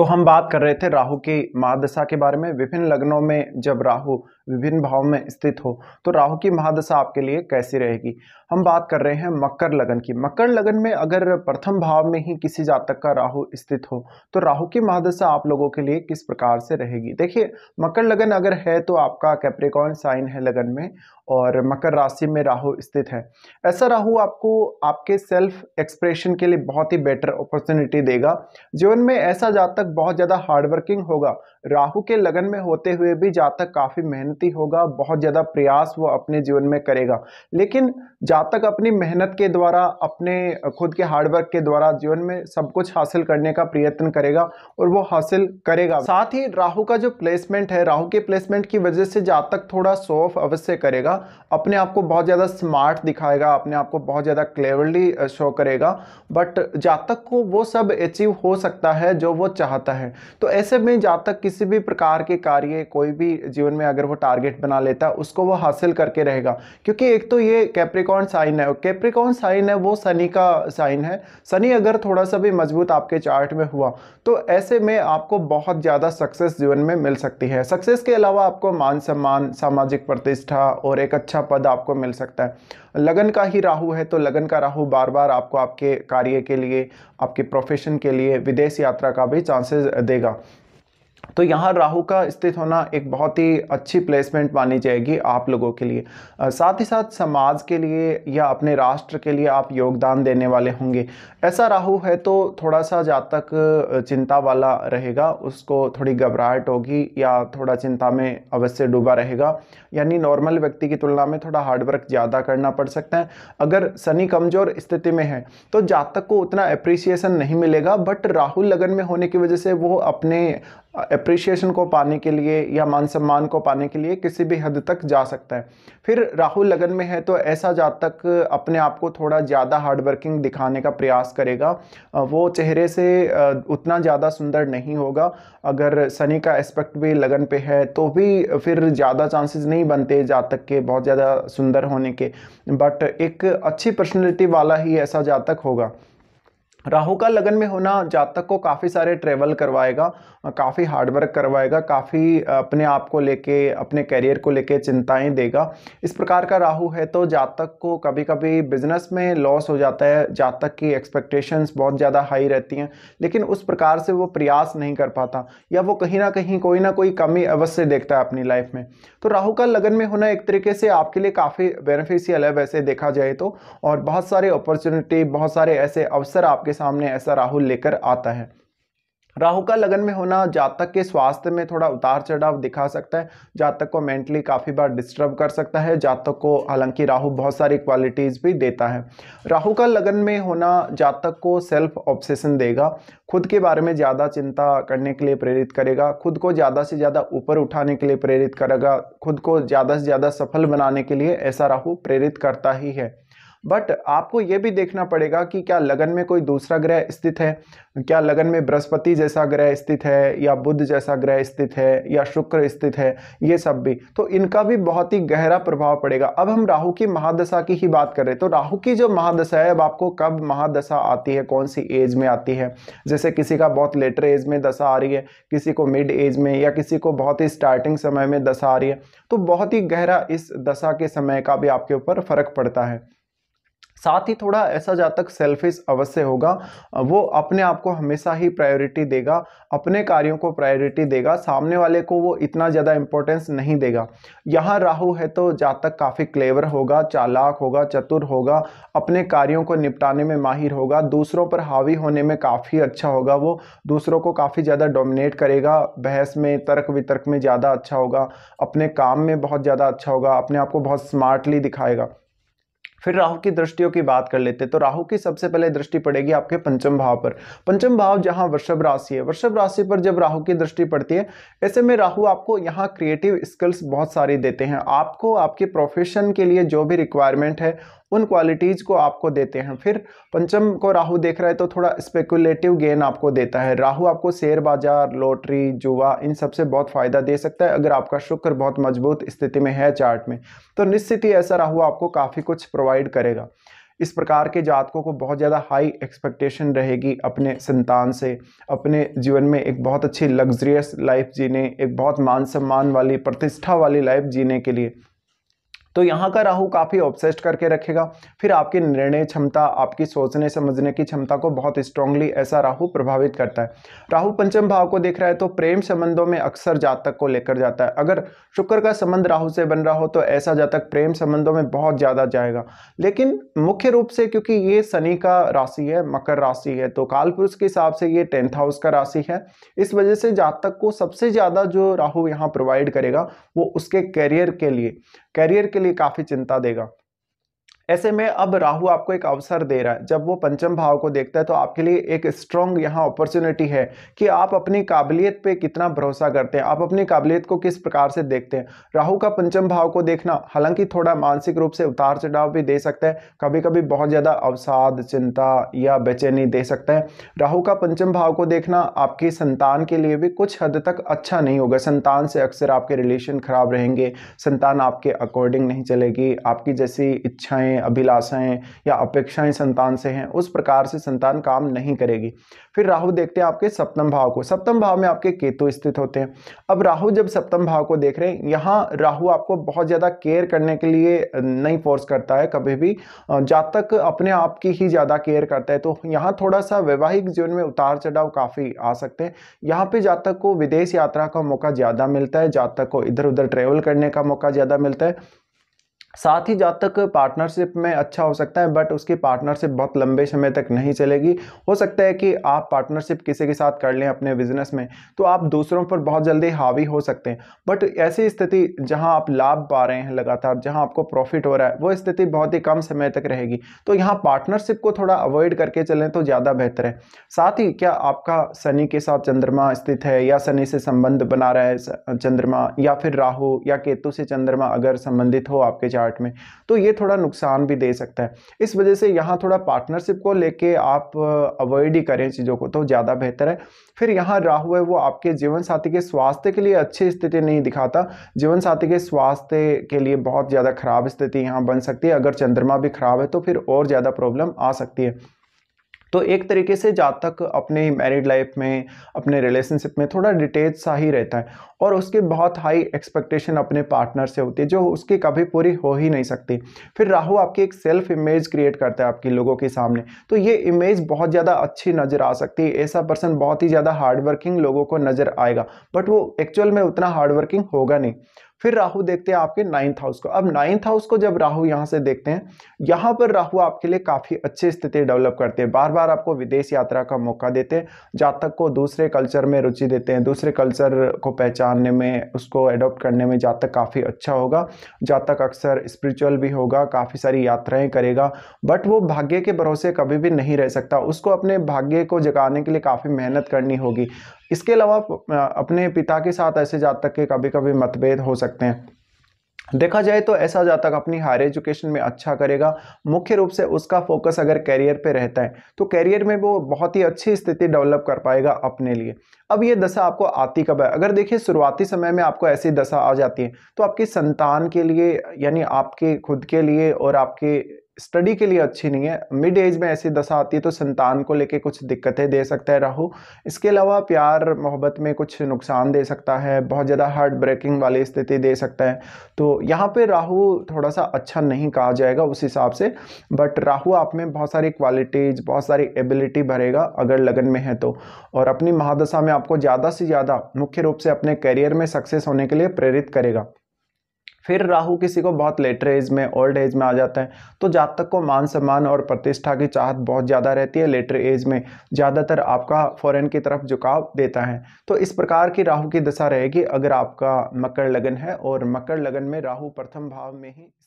तो हम बात कर रहे थे राहु की महादशा के बारे में विभिन्न लग्नों में जब राहु विभिन्न भाव में स्थित हो तो राहु की महादशा आपके लिए कैसी रहेगी हम बात कर रहे हैं मकर लगन की मकर लगन में अगर प्रथम भाव में ही किसी जातक का राहु स्थित हो तो राहु की महादशा आप लोगों के लिए किस प्रकार से रहेगी देखिए मकर लगन अगर है तो आपका कैप्रिकॉन साइन है लगन में और मकर राशि में राहु स्थित है ऐसा राहु आपको आपके सेल्फ एक्सप्रेशन के लिए बहुत ही बेटर अपॉर्चुनिटी देगा जीवन में ऐसा जातक बहुत ज़्यादा हार्डवर्किंग होगा राहु के लगन में होते हुए भी जातक काफ़ी मेहनती होगा बहुत ज़्यादा प्रयास वो अपने जीवन में करेगा लेकिन जातक अपनी मेहनत के द्वारा अपने खुद के हार्डवर्क के द्वारा जीवन में सब कुछ हासिल करने का प्रयत्न करेगा और वो हासिल करेगा साथ ही राहु का जो प्लेसमेंट है राहु के प्लेसमेंट की वजह से जातक थोड़ा शो ऑफ अवश्य करेगा अपने आप को बहुत ज़्यादा स्मार्ट दिखाएगा अपने आप को बहुत ज़्यादा क्लेवरली शो करेगा बट जातक को वो सब अचीव हो सकता है जो वो चाहता है तो ऐसे में जातक किसी भी प्रकार के कार्य कोई भी जीवन में अगर वो टारगेट बना लेता है उसको वो हासिल करके रहेगा क्योंकि एक तो ये कैप्रिकॉन साइन है कैप्रिकॉन साइन है वो शनि का साइन है शनि अगर थोड़ा सा भी मजबूत आपके चार्ट में हुआ तो ऐसे में आपको बहुत ज़्यादा सक्सेस जीवन में मिल सकती है सक्सेस के अलावा आपको मान सम्मान सामाजिक प्रतिष्ठा और एक अच्छा पद आपको मिल सकता है लगन का ही राहु है तो लगन का राहु बार बार आपको आपके कार्य के लिए आपके प्रोफेशन के लिए विदेश यात्रा का भी चांसेस देगा तो यहाँ राहु का स्थित होना एक बहुत ही अच्छी प्लेसमेंट मानी जाएगी आप लोगों के लिए साथ ही साथ समाज के लिए या अपने राष्ट्र के लिए आप योगदान देने वाले होंगे ऐसा राहु है तो थोड़ा सा जातक चिंता वाला रहेगा उसको थोड़ी घबराहट होगी या थोड़ा चिंता में अवश्य डूबा रहेगा यानी नॉर्मल व्यक्ति की तुलना में थोड़ा हार्डवर्क ज़्यादा करना पड़ सकता है अगर शनि कमज़ोर स्थिति में है तो जातक को उतना अप्रिसिएसन नहीं मिलेगा बट राहुल लगन में होने की वजह से वो अपने अप्रिशिएशन को पाने के लिए या मान सम्मान को पाने के लिए किसी भी हद तक जा सकता है फिर राहुल लगन में है तो ऐसा जातक अपने आप को थोड़ा ज़्यादा हार्डवर्किंग दिखाने का प्रयास करेगा वो चेहरे से उतना ज़्यादा सुंदर नहीं होगा अगर शनि का एस्पेक्ट भी लगन पे है तो भी फिर ज़्यादा चांसेस नहीं बनते जातक के बहुत ज़्यादा सुंदर होने के बट एक अच्छी पर्सनैलिटी वाला ही ऐसा जातक होगा राहु का लगन में होना जातक को काफ़ी सारे ट्रेवल करवाएगा काफ़ी हार्डवर्क करवाएगा काफ़ी अपने आप को लेके अपने कैरियर को लेके चिंताएं देगा इस प्रकार का राहु है तो जातक को कभी कभी बिजनेस में लॉस हो जाता है जातक की एक्सपेक्टेशंस बहुत ज़्यादा हाई रहती हैं लेकिन उस प्रकार से वो प्रयास नहीं कर पाता या वो कहीं ना कहीं कोई ना कोई कमी अवश्य देखता है अपनी लाइफ में तो राहू का लगन में होना एक तरीके से आपके लिए काफ़ी बेनिफिशियल है वैसे देखा जाए तो और बहुत सारे अपॉर्चुनिटी बहुत सारे ऐसे अवसर आपके आपके सामने ऐसा राहु लेकर आता है राहु का लगन में होना जातक के स्वास्थ्य में थोड़ा उतार चढ़ाव दिखा सकता है जातक को मेंटली काफ़ी बार डिस्टर्ब कर सकता है जातक को हालांकि राहु बहुत सारी क्वालिटीज़ भी देता है राहु का लगन में होना जातक को सेल्फ ऑब्सेशन देगा खुद के बारे में ज़्यादा चिंता करने के लिए प्रेरित करेगा खुद को ज़्यादा से ज़्यादा ऊपर उठाने के लिए प्रेरित करेगा खुद को ज़्यादा से ज़्यादा सफल बनाने के लिए ऐसा राहु प्रेरित करता ही है बट आपको ये भी देखना पड़ेगा कि क्या लगन में कोई दूसरा ग्रह स्थित है क्या लगन में बृहस्पति जैसा ग्रह स्थित है या बुद्ध जैसा ग्रह स्थित है या शुक्र स्थित है ये सब भी तो इनका भी बहुत ही गहरा प्रभाव पड़ेगा अब हम राहु की महादशा की ही बात कर रहे हैं तो राहु की जो महादशा है अब आपको कब महादशा आती है कौन सी एज में आती है जैसे किसी का बहुत लेटर एज में दशा आ रही है किसी को मिड एज में या किसी को बहुत ही स्टार्टिंग समय में दशा आ रही है तो बहुत ही गहरा इस दशा के समय का भी आपके ऊपर फर्क पड़ता है साथ ही थोड़ा ऐसा जातक सेल्फिश अवश्य होगा वो अपने आप को हमेशा ही प्रायोरिटी देगा अपने कार्यों को प्रायोरिटी देगा सामने वाले को वो इतना ज़्यादा इम्पोर्टेंस नहीं देगा यहाँ राहु है तो जातक काफ़ी क्लेवर होगा चालाक होगा चतुर होगा अपने कार्यों को निपटाने में माहिर होगा दूसरों पर हावी होने में काफ़ी अच्छा होगा वो दूसरों को काफ़ी ज़्यादा डोमिनेट करेगा बहस में तर्क वितर्क में ज़्यादा अच्छा होगा अपने काम में बहुत ज़्यादा अच्छा होगा अपने आप को बहुत स्मार्टली दिखाएगा फिर राहु की दृष्टियों की बात कर लेते हैं तो राहु की सबसे पहले दृष्टि पड़ेगी आपके पंचम भाव पर पंचम भाव जहाँ वृषभ राशि है वृषभ राशि पर जब राहु की दृष्टि पड़ती है ऐसे में राहु आपको यहाँ क्रिएटिव स्किल्स बहुत सारी देते हैं आपको आपके प्रोफेशन के लिए जो भी रिक्वायरमेंट है उन क्वालिटीज़ को आपको देते हैं फिर पंचम को राहु देख रहा है तो थोड़ा स्पेकुलेटिव गेन आपको देता है राहु आपको शेयर बाजार लॉटरी जुआ इन सब से बहुत फ़ायदा दे सकता है अगर आपका शुक्र बहुत मजबूत स्थिति में है चार्ट में तो निश्चित ही ऐसा राहु आपको काफ़ी कुछ प्रोवाइड करेगा इस प्रकार के जातकों को बहुत ज़्यादा हाई एक्सपेक्टेशन रहेगी अपने संतान से अपने जीवन में एक बहुत अच्छी लग्जरियस लाइफ जीने एक बहुत मान सम्मान वाली प्रतिष्ठा वाली लाइफ जीने के लिए तो यहाँ का राहु काफ़ी ऑब्सेस्ड करके रखेगा फिर आपकी निर्णय क्षमता आपकी सोचने समझने की क्षमता को बहुत स्ट्रांगली ऐसा राहु प्रभावित करता है राहु पंचम भाव को देख रहा है तो प्रेम संबंधों में अक्सर जातक को लेकर जाता है अगर शुक्र का संबंध राहु से बन रहा हो तो ऐसा जातक प्रेम संबंधों में बहुत ज़्यादा जाएगा लेकिन मुख्य रूप से क्योंकि ये शनि का राशि है मकर राशि है तो कालपुरुष के हिसाब से ये टेंथ हाउस का राशि है इस वजह से जातक को सबसे ज़्यादा जो राहु यहाँ प्रोवाइड करेगा वो उसके करियर के लिए करियर के लिए काफ़ी चिंता देगा ऐसे में अब राहु आपको एक अवसर दे रहा है जब वो पंचम भाव को देखता है तो आपके लिए एक स्ट्रॉन्ग यहाँ अपॉर्चुनिटी है कि आप अपनी काबिलियत पे कितना भरोसा करते हैं आप अपनी काबिलियत को किस प्रकार से देखते हैं राहु का पंचम भाव को देखना हालांकि थोड़ा मानसिक रूप से उतार चढ़ाव भी दे सकता है कभी कभी बहुत ज़्यादा अवसाद चिंता या बेचैनी दे सकता है राहु का पंचम भाव को देखना आपकी संतान के लिए भी कुछ हद तक अच्छा नहीं होगा संतान से अक्सर आपके रिलेशन खराब रहेंगे संतान आपके अकॉर्डिंग नहीं चलेगी आपकी जैसी इच्छाएँ हैं अभिलाषाएं या अपेक्षाएं संतान से हैं उस प्रकार से संतान काम नहीं करेगी फिर राहु देखते हैं आपके सप्तम भाव को सप्तम भाव में आपके केतु स्थित होते हैं अब राहु जब सप्तम भाव को देख रहे हैं यहाँ राहु आपको बहुत ज़्यादा केयर करने के लिए नहीं फोर्स करता है कभी भी जा तक अपने आप की ही ज़्यादा केयर करता है तो यहाँ थोड़ा सा वैवाहिक जीवन में उतार चढ़ाव काफ़ी आ सकते हैं यहाँ पे जातक को विदेश यात्रा का मौका ज़्यादा मिलता है जातक को इधर उधर ट्रेवल करने का मौका ज़्यादा मिलता है साथ ही जातक पार्टनरशिप में अच्छा हो सकता है बट उसकी पार्टनरशिप बहुत लंबे समय तक नहीं चलेगी हो सकता है कि आप पार्टनरशिप किसी के साथ कर लें अपने बिजनेस में तो आप दूसरों पर बहुत जल्दी हावी हो सकते हैं बट ऐसी स्थिति जहां आप लाभ पा रहे हैं लगातार जहां आपको प्रॉफिट हो रहा है वो स्थिति बहुत ही कम समय तक रहेगी तो यहाँ पार्टनरशिप को थोड़ा अवॉइड करके चलें तो ज़्यादा बेहतर है साथ ही क्या आपका शनि के साथ चंद्रमा स्थित है या शनि से संबंध बना रहा है चंद्रमा या फिर राहु या केतु से चंद्रमा अगर संबंधित हो आपके चार्ट में तो ये थोड़ा नुकसान भी दे सकता है इस वजह से यहाँ थोड़ा पार्टनरशिप को लेके आप अवॉइड ही करें चीज़ों को तो ज़्यादा बेहतर है फिर यहाँ राहु है वो आपके जीवन साथी के स्वास्थ्य के लिए अच्छी स्थिति नहीं दिखाता जीवन साथी के स्वास्थ्य के लिए बहुत ज़्यादा खराब स्थिति यहाँ बन सकती है अगर चंद्रमा भी खराब है तो फिर और ज़्यादा प्रॉब्लम आ सकती है तो एक तरीके से जातक अपने मैरिड लाइफ में अपने रिलेशनशिप में थोड़ा डिटेल सा ही रहता है और उसके बहुत हाई एक्सपेक्टेशन अपने पार्टनर से होती है जो उसकी कभी पूरी हो ही नहीं सकती फिर राहु आपकी एक सेल्फ इमेज क्रिएट करता है आपकी लोगों के सामने तो ये इमेज बहुत ज़्यादा अच्छी नज़र आ सकती है ऐसा पर्सन बहुत ही ज़्यादा हार्डवर्किंग लोगों को नज़र आएगा बट वो एक्चुअल में उतना हार्डवर्किंग होगा नहीं फिर राहु देखते हैं आपके नाइन्थ हाउस को अब नाइन्थ हाउस को जब राहु यहाँ से देखते हैं यहाँ पर राहु आपके लिए काफ़ी अच्छी स्थिति डेवलप करते हैं बार बार आपको विदेश यात्रा का मौका देते हैं जातक को दूसरे कल्चर में रुचि देते हैं दूसरे कल्चर को पहचानने में उसको एडोप्ट करने में जातक काफ़ी अच्छा होगा जातक अक्सर स्परिचुअल भी होगा काफ़ी सारी यात्राएँ करेगा बट वो भाग्य के भरोसे कभी भी नहीं रह सकता उसको अपने भाग्य को जगाने के लिए काफ़ी मेहनत करनी होगी इसके अलावा अपने पिता के साथ ऐसे जातक के कभी कभी मतभेद हो सकते हैं देखा जाए तो ऐसा जातक अपनी हायर एजुकेशन में अच्छा करेगा मुख्य रूप से उसका फोकस अगर कैरियर पे रहता है तो कैरियर में वो बहुत ही अच्छी स्थिति डेवलप कर पाएगा अपने लिए अब ये दशा आपको आती कब है अगर देखिए शुरुआती समय में आपको ऐसी दशा आ जाती है तो आपकी संतान के लिए यानी आपके खुद के लिए और आपके स्टडी के लिए अच्छी नहीं है मिड एज में ऐसी दशा आती है तो संतान को लेके कुछ दिक्कतें दे सकता है राहु इसके अलावा प्यार मोहब्बत में कुछ नुकसान दे सकता है बहुत ज़्यादा हार्ट ब्रेकिंग वाली स्थिति दे सकता है तो यहाँ पे राहु थोड़ा सा अच्छा नहीं कहा जाएगा उस हिसाब से बट राहु आप में बहुत सारी क्वालिटीज़ बहुत सारी एबिलिटी भरेगा अगर लगन में है तो और अपनी महादशा में आपको ज़्यादा से ज़्यादा मुख्य रूप से अपने करियर में सक्सेस होने के लिए प्रेरित करेगा फिर राहु किसी को बहुत लेटर एज में ओल्ड एज में आ जाता है तो जातक को मान सम्मान और प्रतिष्ठा की चाहत बहुत ज़्यादा रहती है लेटर एज में ज़्यादातर आपका फॉरेन की तरफ झुकाव देता है तो इस प्रकार की राहु की दशा रहेगी अगर आपका मकर लगन है और मकर लगन में राहु प्रथम भाव में ही